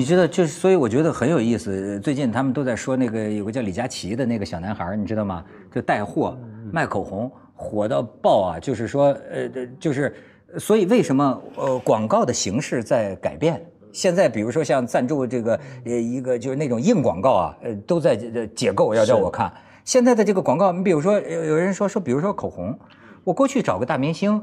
你知道，就是所以我觉得很有意思。最近他们都在说那个有个叫李佳琦的那个小男孩，你知道吗？就带货卖口红，火到爆啊！就是说，呃，就是，所以为什么呃广告的形式在改变？现在比如说像赞助这个，呃，一个就是那种硬广告啊，呃，都在解构。要叫我看现在的这个广告，你比如说有有人说说，比如说口红，我过去找个大明星。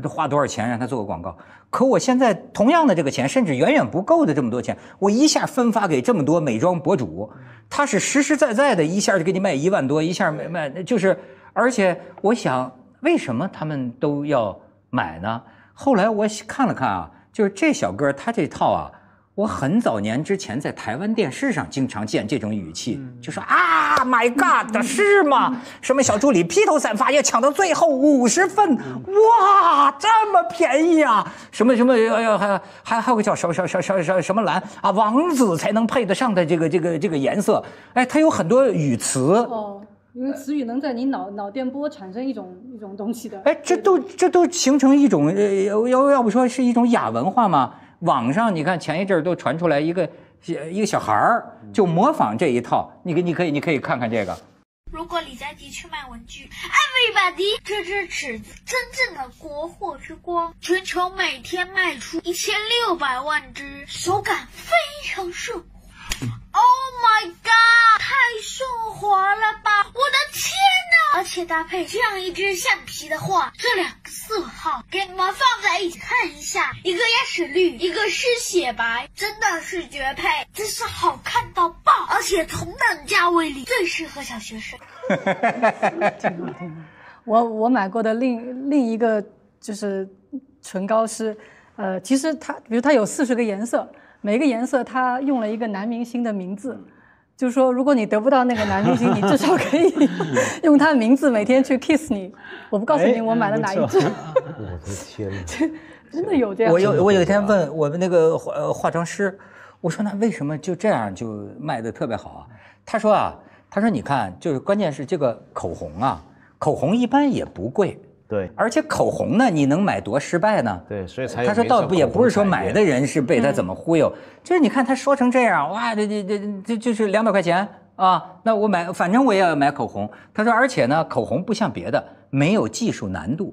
这花多少钱让他做个广告？可我现在同样的这个钱，甚至远远不够的这么多钱，我一下分发给这么多美妆博主，他是实实在在的一下就给你卖一万多，一下卖卖就是。而且我想，为什么他们都要买呢？后来我看了看啊，就是这小哥他这套啊。我很早年之前在台湾电视上经常见这种语气，就说啊，My God，是吗？什么小助理披头散发要抢到最后五十份，哇，这么便宜啊？什么什么要要还还还有个叫什么什么什么什么蓝啊，王子才能配得上的这个这个这个颜色，哎，它有很多语词因为词语能在你脑脑电波产生一种一种东西的，哎，这都这都形成一种呃要要不说是一种雅文化吗？网上你看，前一阵儿都传出来一个一个小孩儿就模仿这一套，你给你可以你可以看看这个。如果李佳琦去卖文具，Everybody，这支尺子真正的国货之光，全球每天卖出一千六百万只，手感非常顺滑。Oh my god，太顺滑了吧！我的天哪！而且搭配这样一支橡皮的话，质量。色号给你们放在一起看一下，一个是绿，一个是雪白，真的是绝配，真是好看到爆！而且同等价位里最适合小学生。我我买过的另另一个就是唇膏是，呃，其实它比如它有四十个颜色，每个颜色它用了一个男明星的名字。就说，如果你得不到那个男明星，你至少可以用他的名字每天去 kiss 你。我不告诉你我买了哪一支。我的天，哪！真的有这样？我有，我有一天问我们那个化呃化妆师，我说那为什么就这样就卖的特别好啊？他说啊，他说你看，就是关键是这个口红啊，口红一般也不贵。对，而且口红呢，你能买多失败呢？对，所以才他说倒不也不是说买的人是被他怎么忽悠，就是你看他说成这样哇，这这这这就是两百块钱啊，那我买，反正我也要买口红。他说而且呢，口红不像别的没有技术难度，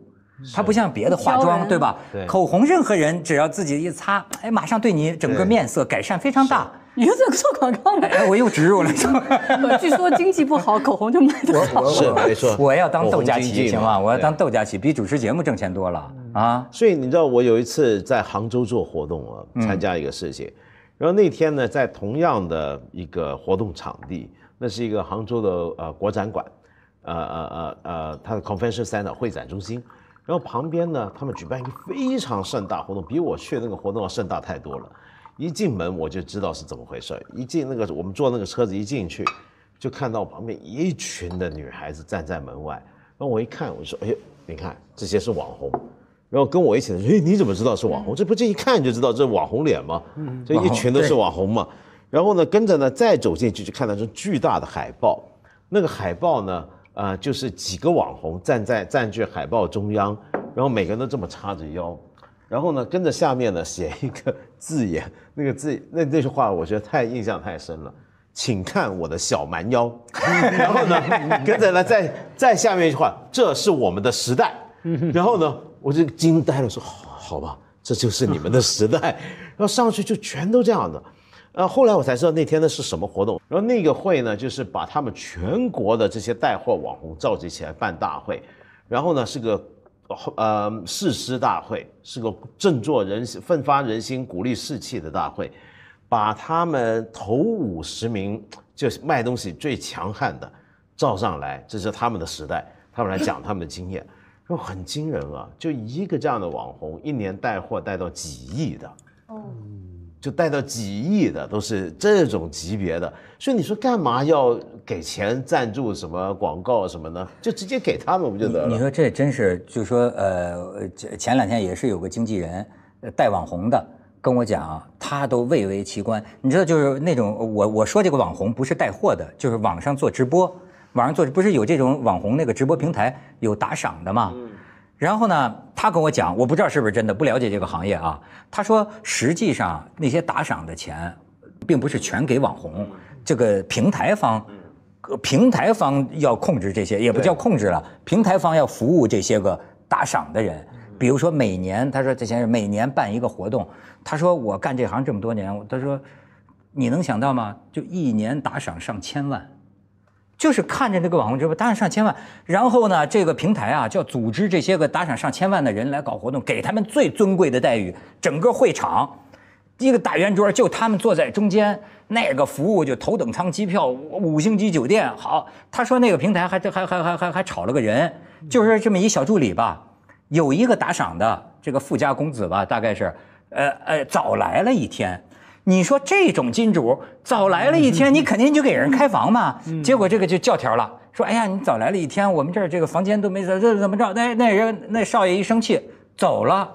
它不像别的化妆对吧？口红任何人只要自己一擦，哎，马上对你整个面色改善非常大。你在做广告的？哎，我又植入是做。据说经济不好，口红就卖得少了。是没错，我要当窦佳琪，行吗？我要当窦佳琪，比主持节目挣钱多了啊！所以你知道，我有一次在杭州做活动啊，参加一个事情，然后那天呢，在同样的一个活动场地，那是一个杭州的呃国展馆，呃呃呃呃，它的 Convention Center 会展中心，然后旁边呢，他们举办一个非常盛大活动，比我去那个活动要盛大太多了。一进门我就知道是怎么回事儿。一进那个我们坐那个车子一进去，就看到旁边一群的女孩子站在门外。然后我一看，我就说：“哎呦，你看这些是网红。”然后跟我一起的说：“哎，你怎么知道是网红？这不就一看就知道这网红脸吗？这一群都是网红嘛。”然后呢，跟着呢再走进去就看到这巨大的海报。那个海报呢，啊，就是几个网红站在占据海报中央，然后每个人都这么叉着腰。然后呢，跟着下面呢写一个字眼，那个字那那句话我觉得太印象太深了，请看我的小蛮腰。然后呢，跟着来再再下面一句话，这是我们的时代。然后呢，我就惊呆了，说好吧，这就是你们的时代。然后上去就全都这样的，呃，后来我才知道那天呢是什么活动。然后那个会呢，就是把他们全国的这些带货网红召集起来办大会，然后呢是个。呃誓师大会是个振作人心、奋发人心、鼓励士气的大会，把他们头五十名就是卖东西最强悍的召上来，这是他们的时代，他们来讲他们的经验，就很惊人啊，就一个这样的网红，一年带货带到几亿的。哦。就带到几亿的，都是这种级别的，所以你说干嘛要给钱赞助什么广告什么呢？就直接给他们不就得了？你说这真是，就说呃，前两天也是有个经纪人带网红的，跟我讲他都蔚为奇观。你知道，就是那种我我说这个网红不是带货的，就是网上做直播，网上做不是有这种网红那个直播平台有打赏的嘛？嗯，然后呢？他跟我讲，我不知道是不是真的，不了解这个行业啊。他说，实际上那些打赏的钱，并不是全给网红，这个平台方，平台方要控制这些，也不叫控制了，平台方要服务这些个打赏的人。比如说每年，他说，这先生每年办一个活动。他说，我干这行这么多年，他说，你能想到吗？就一年打赏上千万。就是看着那个网红直播打赏上千万，然后呢，这个平台啊，叫组织这些个打赏上千万的人来搞活动，给他们最尊贵的待遇。整个会场，一个大圆桌，就他们坐在中间，那个服务就头等舱机票、五星级酒店。好，他说那个平台还还还还还还还炒了个人，就是这么一小助理吧，有一个打赏的这个富家公子吧，大概是，呃呃，早来了一天。你说这种金主早来了一天，你肯定就给人开房嘛。结果这个就教条了，说哎呀，你早来了一天，我们这儿这个房间都没怎怎怎么着。那那人那少爷一生气走了。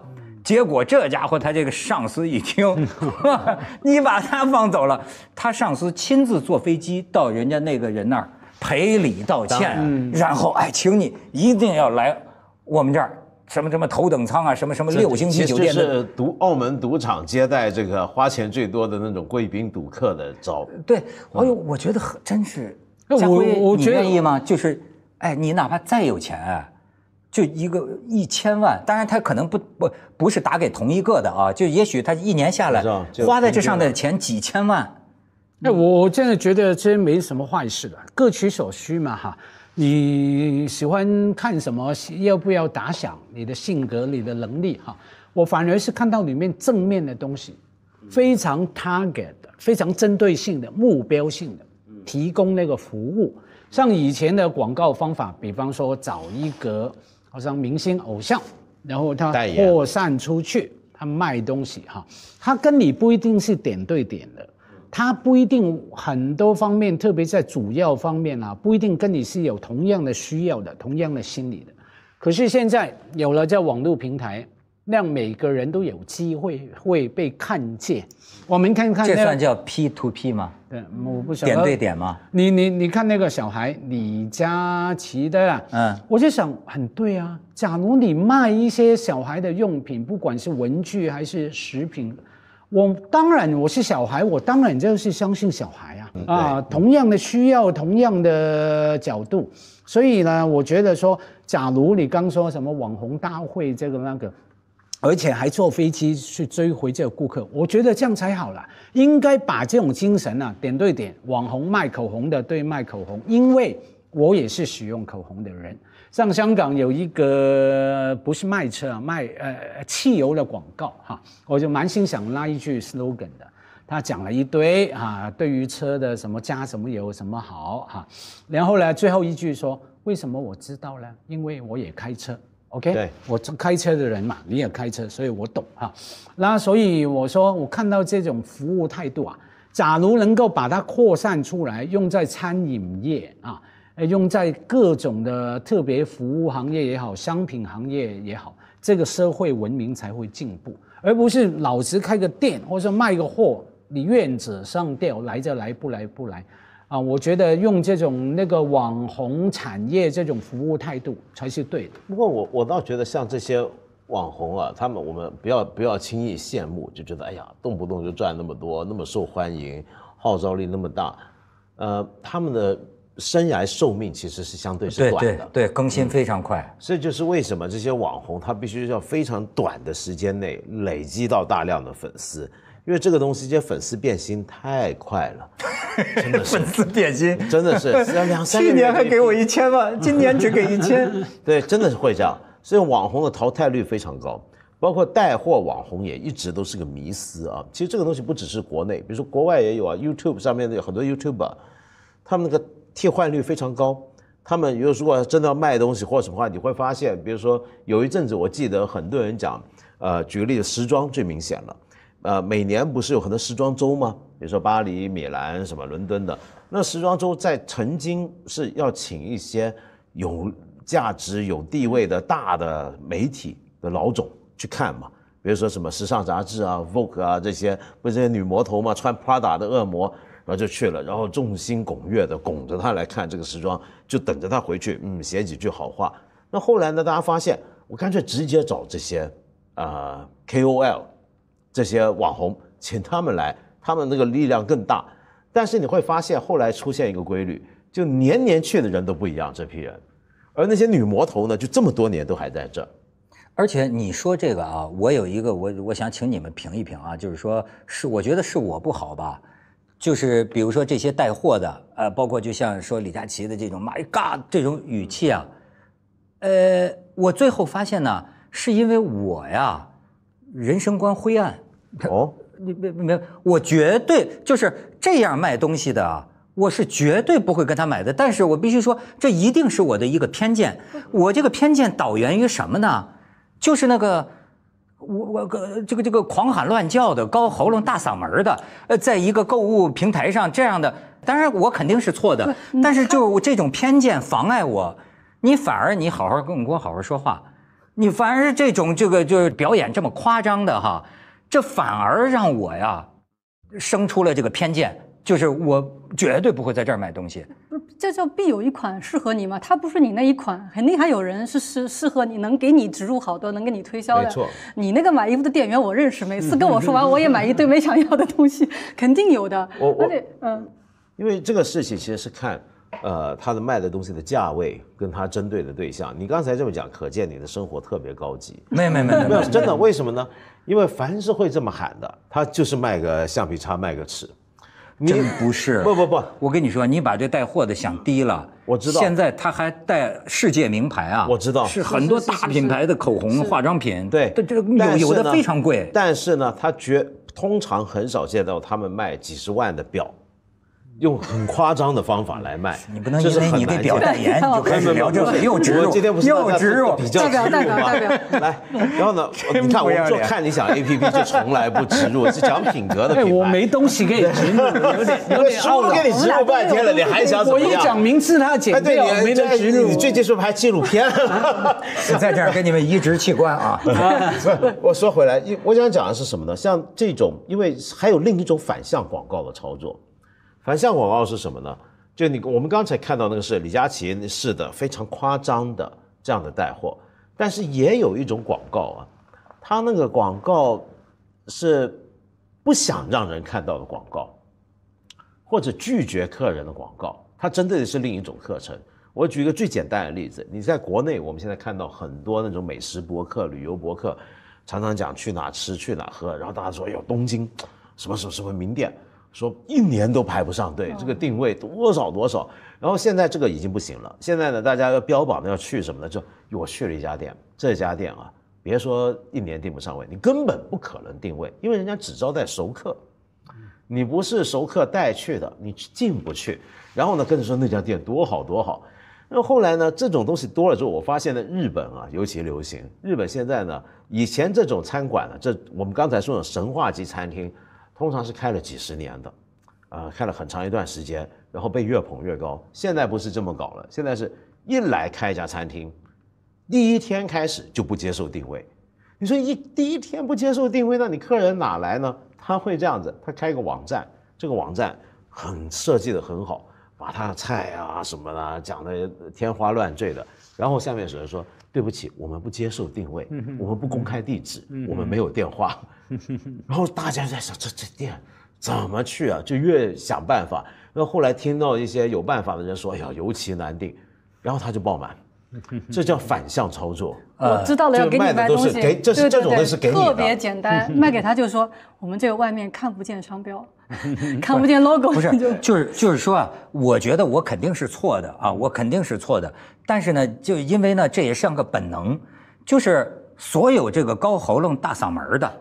结果这家伙他这个上司一听，你把他放走了，他上司亲自坐飞机到人家那个人那儿赔礼道歉，然后哎，请你一定要来我们这儿。什么什么头等舱啊，什么什么六星级酒店的，是赌澳门赌场接待这个花钱最多的那种贵宾赌客的招。对，哎呦，我觉得很真是。我辉，你愿意吗？就是，哎，你哪怕再有钱，就一个一千万，当然他可能不不不是打给同一个的啊，就也许他一年下来花在这上的钱几千万。那我真的觉得这没什么坏事的，各取所需嘛，哈。你喜欢看什么？要不要打响你的性格、你的能力？哈，我反而是看到里面正面的东西，非常 target、非常针对性的目标性的提供那个服务。像以前的广告方法，比方说找一个好像明星偶像，然后他扩散出去，他卖东西。哈，他跟你不一定是点对点的。他不一定很多方面，特别在主要方面啊，不一定跟你是有同样的需要的、同样的心理的。可是现在有了这网络平台，让每个人都有机会会被看见。我们看看，这算叫 P to P 吗？对，我不晓得。点对点吗？你你你看那个小孩李佳琦的，嗯，我就想很对啊。假如你卖一些小孩的用品，不管是文具还是食品。我当然我是小孩，我当然就是相信小孩啊啊，同样的需要，同样的角度，所以呢，我觉得说，假如你刚说什么网红大会这个那个，而且还坐飞机去追回这个顾客，我觉得这样才好了，应该把这种精神呢点对点，网红卖口红的对卖口红，因为我也是使用口红的人。上香港有一个不是卖车卖呃汽油的广告哈，我就蛮心想拉一句 slogan 的，他讲了一堆啊，对于车的什么加什么油什么好哈，然后呢最后一句说为什么我知道呢？因为我也开车，OK，对我开车的人嘛，你也开车，所以我懂哈。那所以我说我看到这种服务态度啊，假如能够把它扩散出来，用在餐饮业啊。哎，用在各种的特别服务行业也好，商品行业也好，这个社会文明才会进步，而不是老子开个店或者说卖个货，你愿者上吊来就来不来不来，啊，我觉得用这种那个网红产业这种服务态度才是对的。不过我我倒觉得像这些网红啊，他们我们不要不要轻易羡慕，就觉得哎呀，动不动就赚那么多，那么受欢迎，号召力那么大，呃，他们的。生涯寿命其实是相对是短的，对更新非常快，这就是为什么这些网红他必须要非常短的时间内累积到大量的粉丝，因为这个东西这些粉丝变心太快了，真的是粉丝变心真的是，两三年。去年还给我一千万，今年只给一千，对，真的是会这样，所以网红的淘汰率非常高，包括带货网红也一直都是个迷思啊。其实这个东西不只是国内，比如说国外也有啊，YouTube 上面的有很多 YouTuber，他们那个。替换率非常高，他们果如果真的要卖东西或什么话，你会发现，比如说有一阵子我记得很多人讲，呃，举个例子，时装最明显了，呃，每年不是有很多时装周吗？比如说巴黎、米兰什么伦敦的，那时装周在曾经是要请一些有价值、有地位的大的媒体的老总去看嘛，比如说什么时尚杂志啊、VOGUE 啊这些，不是这些女魔头嘛，穿 Prada 的恶魔。然后就去了，然后众星拱月的拱着他来看这个时装，就等着他回去，嗯，写几句好话。那后来呢？大家发现，我干脆直接找这些，呃，KOL，这些网红，请他们来，他们那个力量更大。但是你会发现，后来出现一个规律，就年年去的人都不一样，这批人，而那些女魔头呢，就这么多年都还在这。而且你说这个啊，我有一个，我我想请你们评一评啊，就是说是我觉得是我不好吧。就是比如说这些带货的，呃，包括就像说李佳琦的这种 “my god” 这种语气啊，呃，我最后发现呢，是因为我呀，人生观灰暗。哦，没别别，有，我绝对就是这样卖东西的，我是绝对不会跟他买的。但是我必须说，这一定是我的一个偏见。我这个偏见导源于什么呢？就是那个。我我个这个这个狂喊乱叫的高喉咙大嗓门的，呃，在一个购物平台上这样的，当然我肯定是错的，但是就这种偏见妨碍我，你反而你好好跟我好好说话，你反而这种这个就是表演这么夸张的哈，这反而让我呀生出了这个偏见，就是我绝对不会在这儿买东西。这就必有一款适合你吗？他不是你那一款，肯定还有人是适适合你，能给你植入好多，能给你推销的。没错，你那个买衣服的店员我认识，每次跟我说完，我也买一堆没想要的东西，肯定有的。我我，嗯，因为这个事情其实是看，呃，他的卖的东西的价位跟他针对的对象。你刚才这么讲，可见你的生活特别高级。没有没没没有，真的？为什么呢？因为凡是会这么喊的，他就是卖个橡皮擦，卖个尺。真不是，不不不，我跟你说，你把这带货的想低了。我知道，现在他还带世界名牌啊，我知道，是很多大品牌的口红、化妆品。对，但这个有的非常贵。但是呢，他绝通常很少见到他们卖几十万的表。用很夸张的方法来卖，你不能因为你的表代言就聊这个又植入、又植入、代表代表代表。来，然后呢？你看我就看你想 A P P 就从来不植入，是讲品格的品牌。我没东西给你植入，有 有点点都了。给你植入半天了，你还想怎么样？我一讲名字他姐妹，我没得植入。你最近是不是拍纪录片了？在这儿跟你们移植器官啊？我说回来，我想讲的是什么呢？像这种，因为还有另一种反向广告的操作。反向广告是什么呢？就你我们刚才看到那个是李佳琦似的非常夸张的这样的带货，但是也有一种广告啊，他那个广告是不想让人看到的广告，或者拒绝客人的广告，它针对的是另一种课程。我举一个最简单的例子，你在国内我们现在看到很多那种美食博客、旅游博客，常常讲去哪吃、去哪喝，然后大家说呦，东京，什么什么什么名店。说一年都排不上队，这个定位多少多少，然后现在这个已经不行了。现在呢，大家要标榜的要去什么呢？就我去了一家店，这家店啊，别说一年订不上位，你根本不可能定位，因为人家只招待熟客，你不是熟客带去的，你进不去。然后呢，跟着说那家店多好多好。那后来呢，这种东西多了之后，我发现呢，日本啊，尤其流行。日本现在呢，以前这种餐馆呢，这我们刚才说的神话级餐厅。通常是开了几十年的，啊，开了很长一段时间，然后被越捧越高。现在不是这么搞了，现在是一来开一家餐厅，第一天开始就不接受定位。你说一第一天不接受定位，那你客人哪来呢？他会这样子，他开个网站，这个网站很设计的很好，把他的菜啊什么的讲的天花乱坠的，然后下面有人说。对不起，我们不接受定位，我们不公开地址，我们没有电话。然后大家在想这这店怎么去啊？就越想办法。那后来听到一些有办法的人说：“哎呀，尤其难定，然后他就爆满，这叫反向操作。我知道了，要给你卖东西，给这是这种的是给你的。特别简单，卖给他就说：“我们这个外面看不见商标。” 看不见 logo，不是就是就是说啊，我觉得我肯定是错的啊，我肯定是错的。但是呢，就因为呢，这也像个本能，就是所有这个高喉咙、大嗓门的、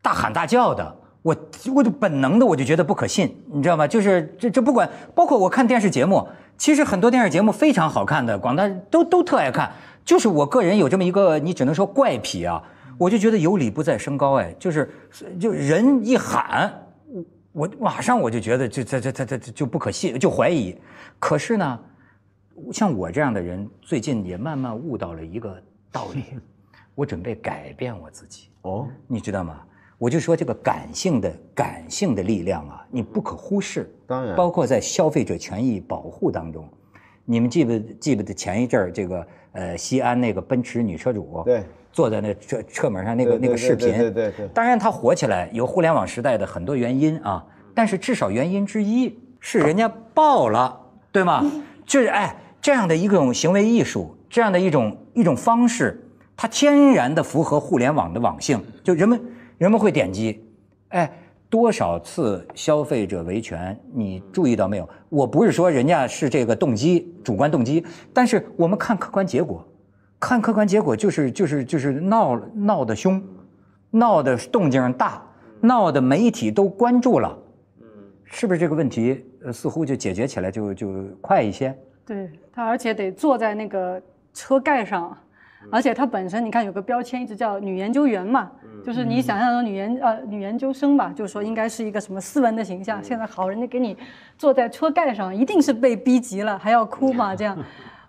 大喊大叫的，我我就本能的我就觉得不可信，你知道吗？就是这这不管，包括我看电视节目，其实很多电视节目非常好看的，广大都都特爱看。就是我个人有这么一个，你只能说怪癖啊，我就觉得有理不在声高，哎，就是就人一喊。我马上我就觉得，就这这这这这就不可信，就怀疑。可是呢，像我这样的人，最近也慢慢悟到了一个道理，我准备改变我自己。哦，你知道吗？我就说这个感性的感性的力量啊，你不可忽视。当然，包括在消费者权益保护当中，你们记不记不得前一阵儿这个呃西安那个奔驰女车主？对。坐在那车车门上那个那个视频，对对对。当然它火起来有互联网时代的很多原因啊，但是至少原因之一是人家爆了，对吗？就是哎，这样的一种行为艺术，这样的一种一种方式，它天然的符合互联网的网性，就人们人们会点击。哎，多少次消费者维权，你注意到没有？我不是说人家是这个动机，主观动机，但是我们看客观结果。看客观结果就是就是就是闹闹得凶，闹得动静大，闹得媒体都关注了，嗯，是不是这个问题呃似乎就解决起来就就快一些？对，他而且得坐在那个车盖上，而且他本身你看有个标签一直叫女研究员嘛，就是你想象的女研呃女研究生吧，就是说应该是一个什么斯文的形象，现在好人家给你坐在车盖上，一定是被逼急了还要哭嘛这样。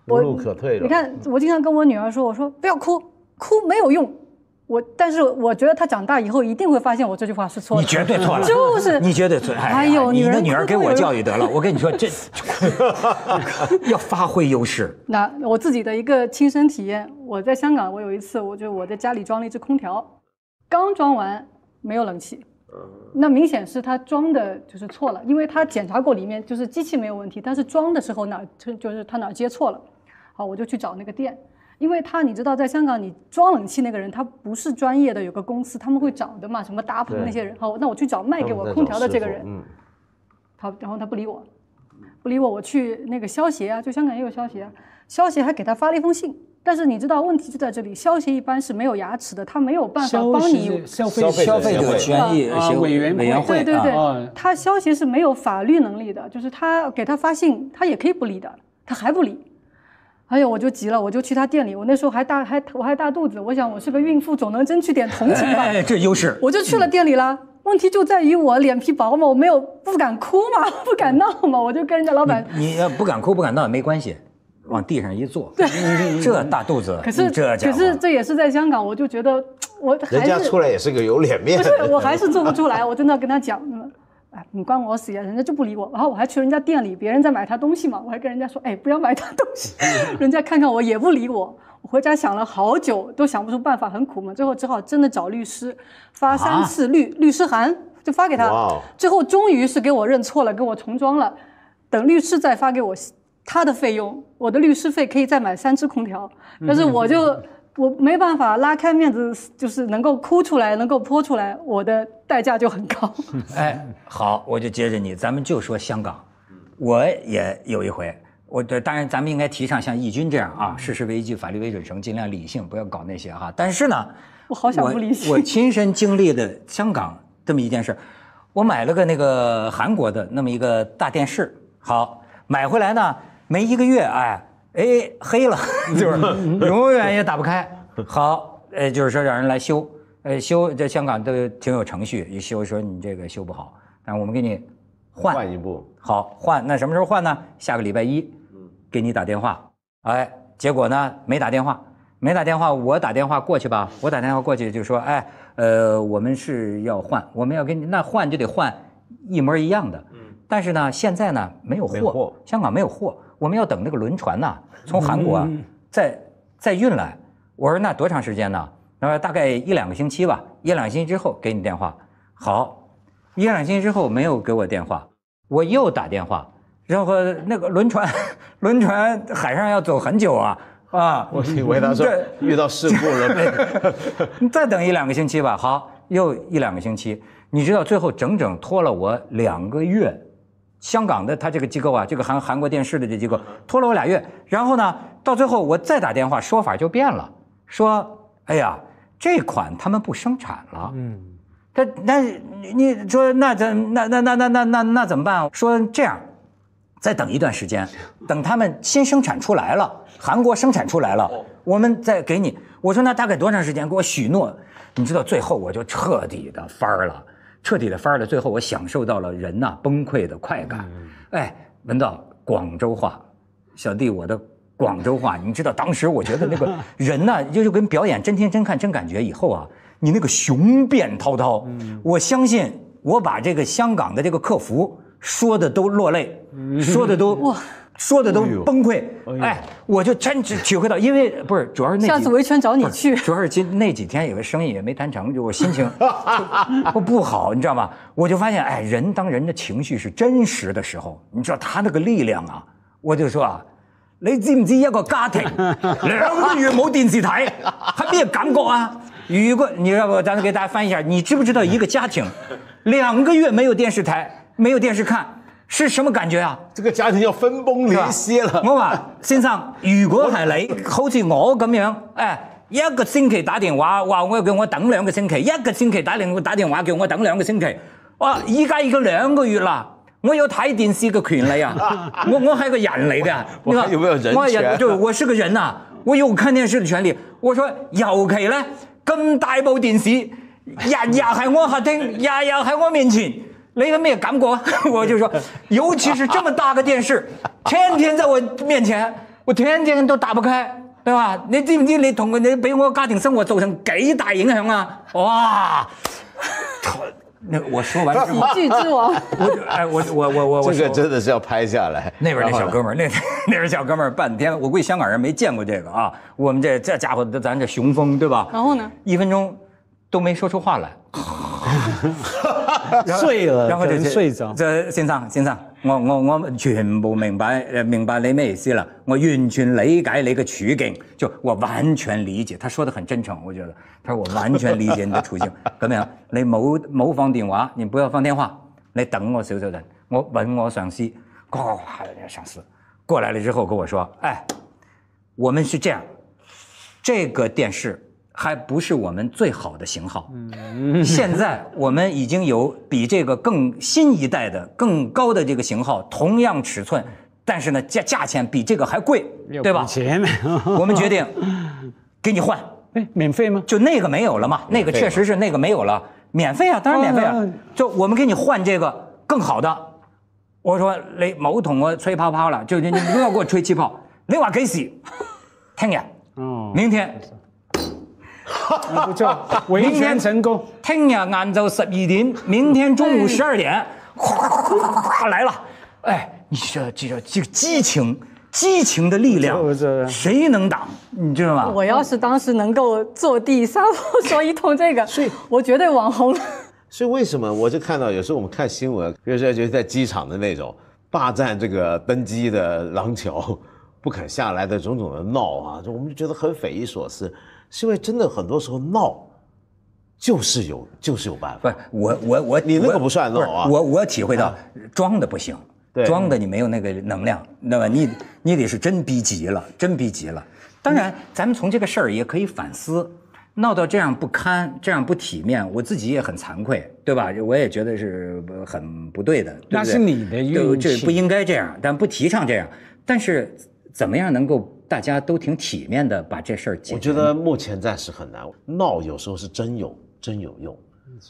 无路可退了。你看，我经常跟我女儿说：“我说不要哭，哭没有用。”我但是我觉得她长大以后一定会发现我这句话是错的。你绝对错了？就是你绝对错？哎呦，你的女儿给我教育得了。我跟你说，这 要发挥优势。那我自己的一个亲身体验，我在香港，我有一次，我就我在家里装了一只空调，刚装完没有冷气，那明显是他装的就是错了，因为他检查过里面就是机器没有问题，但是装的时候哪就是他哪接错了。好，我就去找那个店，因为他你知道，在香港你装冷气那个人他不是专业的，有个公司他们会找的嘛，什么搭棚那些人。好，那我去找卖给我空调的这个人。嗯。好，然后他不理我，不理我，我去那个消协啊，就香港也有消协啊。消协还给他发了一封信，但是你知道问题就在这里，消协一般是没有牙齿的，他没有办法帮你。消费消费者权益啊，委员委员会对对对，他消协是没有法律能力的，就是他给他发信，他也可以不理的，他还不理。哎呦，我就急了，我就去他店里。我那时候还大还我还大肚子，我想我是个孕妇，总能争取点同情吧。哎，这优势。我就去了店里了。问题就在于我脸皮薄嘛，我没有不敢哭嘛，不敢闹嘛。我就跟人家老板，你不敢哭不敢闹也没关系，往地上一坐。对，这大肚子。可是这可是这也是在香港，我就觉得我人家出来也是个有脸面。不是，我还是做不 出来。我真的跟他讲。哎，你关我死呀！人家就不理我，然后我还去人家店里，别人在买他东西嘛，我还跟人家说，哎，不要买他东西。人家看看我也不理我。我回家想了好久，都想不出办法，很苦嘛。最后只好真的找律师，发三次律律师函，就发给他。最后终于是给我认错了，给我重装了。等律师再发给我他的费用，我的律师费可以再买三只空调。但是我就。我没办法拉开面子，就是能够哭出来，能够泼出来，我的代价就很高。哎，好，我就接着你，咱们就说香港，我也有一回，我当然咱们应该提倡像义军这样啊，事实为依据，法律为准绳，尽量理性，不要搞那些哈。但是呢，我好想不理性。我亲身经历的香港这么一件事，我买了个那个韩国的那么一个大电视，好买回来呢，没一个月，哎。哎，黑了，就是 永远也打不开。好，呃，就是说让人来修，呃，修这香港都挺有程序。一修说你这个修不好，是我们给你换一部。好，换那什么时候换呢？下个礼拜一，给你打电话。哎，结果呢没打电话，没打电话，我打电话过去吧。我打电话过去就说，哎，呃，我们是要换，我们要给你那换就得换一模一样的。嗯。但是呢，现在呢没有货，香港没有货。我们要等那个轮船呐，从韩国再再运来。我说那多长时间呢？他说大概一两个星期吧。一两个星期之后给你电话。好，一两个星期之后没有给我电话，我又打电话。然后那个轮船，轮船海上要走很久啊啊！我以为他说遇到事故了。你 再等一两个星期吧。好，又一两个星期。你知道最后整整拖了我两个月。香港的他这个机构啊，这个韩韩国电视的这机构拖了我俩月，然后呢，到最后我再打电话，说法就变了，说，哎呀，这款他们不生产了，嗯，他那你说那怎那那那那那那那怎么办？说这样，再等一段时间，等他们新生产出来了，韩国生产出来了，我们再给你。我说那大概多长时间？给我许诺，你知道最后我就彻底的翻了。彻底的翻了，最后我享受到了人呐崩溃的快感。哎，闻到广州话，小弟我的广州话，你知道当时我觉得那个 人呐，就就跟表演真听真看真感觉以后啊，你那个雄辩滔滔，我相信我把这个香港的这个客服说的都落泪，说的都。说的都崩溃，哎，我就真体体会到，因为不是主要是那。下次维权找你去。主要是今那几天有个生意也没谈成，就我心情我 不好，你知道吗？我就发现，哎，人当人的情绪是真实的时候，你知道他那个力量啊！我就说啊，你知不知一个家庭两个月冇电视台，还咩感觉啊？如果你要不，咱给大家翻译一下，你知不知道一个家庭两个月没有电视台，没有电视看？是什么感觉啊？这个家庭要分崩离析了。我话先生，如果系你，好似我咁样，诶，一个星期打电话，话我叫我等两个星期，一个星期打电打电话叫我等两个星期，哇！依家已经两个月啦，我有睇电视嘅权利啊！我我系个人类噶，我有，我系，就我是个人啊，我有看电视嘅权利。我说又系咧，咁大部电视日日喺我客厅，日日喺我面前。雷文没有赶不 我就说，尤其是这么大个电视，天天在我面前，我天天都打不开，对吧？你知不知你同你俾我家庭生活造成几大影响啊？哇！那我说完之后，喜剧之王，哎，我我我我我，这个真的是要拍下来。那边那小哥们，那那边小哥们半天，我估计香港人没见过这个啊。我们这这家伙，咱这雄风，对吧？然后呢？一分钟。都没说出话来，睡 了，然就睡着。这先生，先生，我我我全部明白，明白你咩思了。我完全理解你个处境，就我完全理解。他说的很真诚，我觉得。他说我完全理解你的处境。怎 么样？你冇冇放电话，你不要放电话，你等我，小小等。我问我上司，呱呱呱，上司过来了之后跟我说，哎，我们是这样，这个电视。还不是我们最好的型号。现在我们已经有比这个更新一代的、更高的这个型号，同样尺寸，但是呢价价钱比这个还贵，对吧？钱没 我们决定给你换，哎，免费吗？就那个没有了嘛，那个确实是那个没有了，免费啊，当然免费啊。就我们给你换这个更好的。我说雷某桶啊吹泡泡了，就你你不要给我吹气泡。另外给洗，听见？明天。不哈哈！明天成功，听日晏昼十二点，明天中午十二点，哗来了！哎，你说这个这个激情，激情的力量，谁能挡？你知道吗？我要是当时能够坐第三排说一通这个，所以，我绝对网红了。所以为什么我就看到有时候我们看新闻，比如说就在机场的那种霸占这个登机的廊桥，不肯下来的种种的闹啊，就我们就觉得很匪夷所思。是因为真的很多时候闹，就是有就是有办法。不，我我我，你那个不算闹啊。我我体会到，装的不行，装的你没有那个能量，那吧？你你得是真逼急了，真逼急了。当然，咱们从这个事儿也可以反思，闹到这样不堪，这样不体面，我自己也很惭愧，对吧？我也觉得是很不对的。那是你的运气，不应该这样，但不提倡这样。但是怎么样能够？大家都挺体面的，把这事儿解决。我觉得目前暂时很难闹，有时候是真有真有用，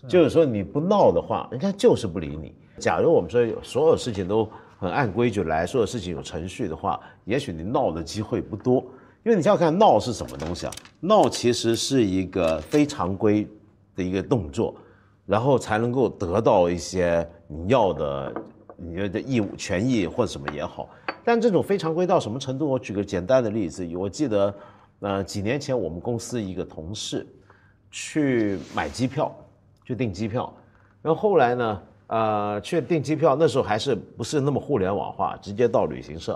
就是说你不闹的话，人家就是不理你。假如我们说所有事情都很按规矩来，所有事情有程序的话，也许你闹的机会不多，因为你要看闹是什么东西啊。闹其实是一个非常规的一个动作，然后才能够得到一些你要的你的义务权益或者什么也好。但这种非常规到什么程度？我举个简单的例子，我记得，呃，几年前我们公司一个同事去买机票，去订机票，然后后来呢，呃，去订机票，那时候还是不是那么互联网化，直接到旅行社，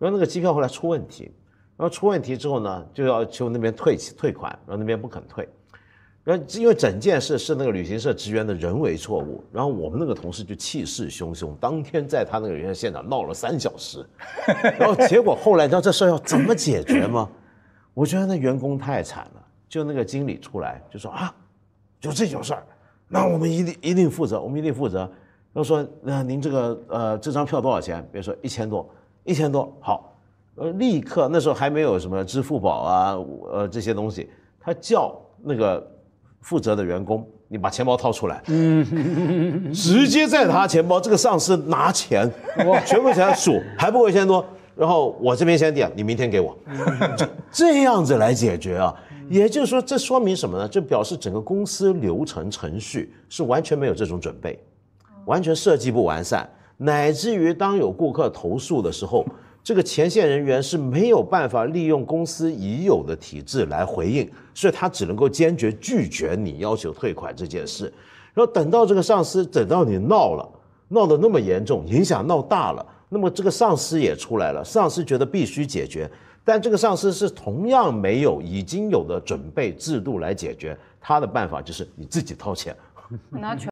然后那个机票后来出问题，然后出问题之后呢，就要求那边退退款，然后那边不肯退。后因为整件事是那个旅行社职员的人为错误，然后我们那个同事就气势汹汹，当天在他那个人员现场闹了三小时，然后结果后来你知道这事儿要怎么解决吗？我觉得那员工太惨了，就那个经理出来就说啊，就这种事儿，那我们一定一定负责，我们一定负责。然后说那您这个呃这张票多少钱？别说一千多，一千多好，呃立刻那时候还没有什么支付宝啊呃这些东西，他叫那个。负责的员工，你把钱包掏出来，直接在他钱包这个上司拿钱，全部钱数还不够一千多，然后我这边先垫，你明天给我，这样子来解决啊。也就是说，这说明什么呢？这表示整个公司流程程序是完全没有这种准备，完全设计不完善，乃至于当有顾客投诉的时候。这个前线人员是没有办法利用公司已有的体制来回应，所以他只能够坚决拒绝你要求退款这件事。然后等到这个上司，等到你闹了，闹得那么严重，影响闹大了，那么这个上司也出来了。上司觉得必须解决，但这个上司是同样没有已经有的准备制度来解决，他的办法就是你自己掏钱，拿钱。